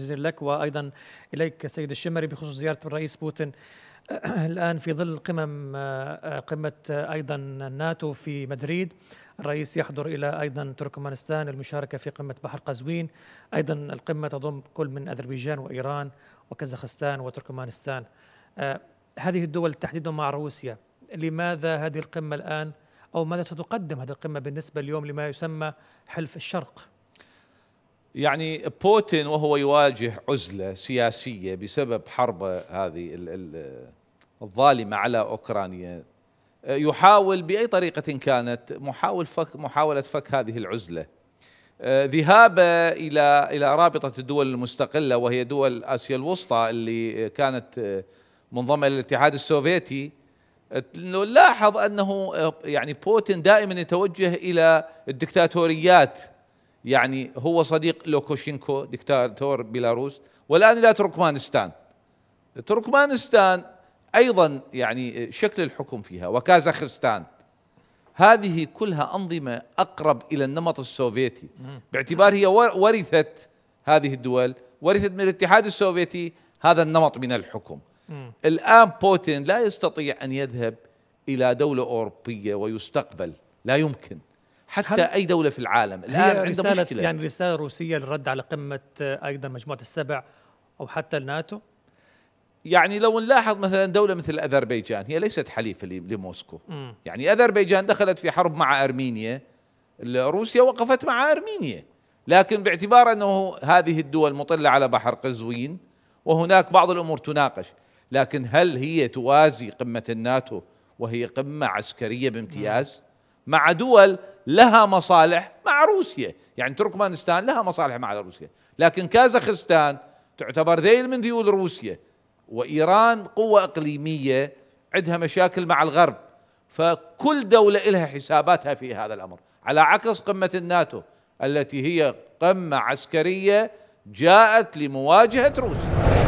جزيل لك وايضا اليك سيد الشمري بخصوص زياره الرئيس بوتين الان في ظل قمم آه، قمه آه، ايضا الناتو في مدريد الرئيس يحضر الى ايضا تركمانستان المشاركه في قمه بحر قزوين ايضا القمه تضم كل من اذربيجان وايران وكازاخستان وتركمانستان آه، هذه الدول تحديدا مع روسيا لماذا هذه القمه الان او ماذا ستقدم هذه القمه بالنسبه اليوم لما يسمى حلف الشرق يعني بوتين وهو يواجه عزله سياسيه بسبب حربه هذه الظالمه على اوكرانيا يحاول باي طريقه كانت محاول فك محاوله فك هذه العزله آه، ذهابه الى الى رابطه الدول المستقله وهي دول اسيا الوسطى اللي كانت آه، منضمه للاتحاد السوفيتي نلاحظ انه آه، يعني بوتين دائما يتوجه الى الدكتاتوريات يعني هو صديق لوكوشينكو دكتاتور بيلاروس والان الى تركمانستان تركمانستان ايضا يعني شكل الحكم فيها وكازاخستان هذه كلها انظمه اقرب الى النمط السوفيتي باعتبار هي ورثت هذه الدول ورثت من الاتحاد السوفيتي هذا النمط من الحكم الان بوتين لا يستطيع ان يذهب الى دوله اوروبيه ويستقبل لا يمكن حتى اي دوله في العالم الان هي عندها مشكله يعني رساله روسيه للرد على قمه آه، ايضا مجموعه السبع او حتى الناتو يعني لو نلاحظ مثلا دوله مثل اذربيجان هي ليست حليفه لموسكو م. يعني اذربيجان دخلت في حرب مع ارمينيا روسيا وقفت مع ارمينيا لكن باعتبار انه هذه الدول مطله على بحر قزوين وهناك بعض الامور تناقش لكن هل هي توازي قمه الناتو وهي قمه عسكريه بامتياز؟ م. مع دول لها مصالح مع روسيا يعني تركمانستان لها مصالح مع روسيا لكن كازاخستان تعتبر ذيل من ذيول روسيا وإيران قوة إقليمية عندها مشاكل مع الغرب فكل دولة لها حساباتها في هذا الأمر على عكس قمة الناتو التي هي قمة عسكرية جاءت لمواجهة روسيا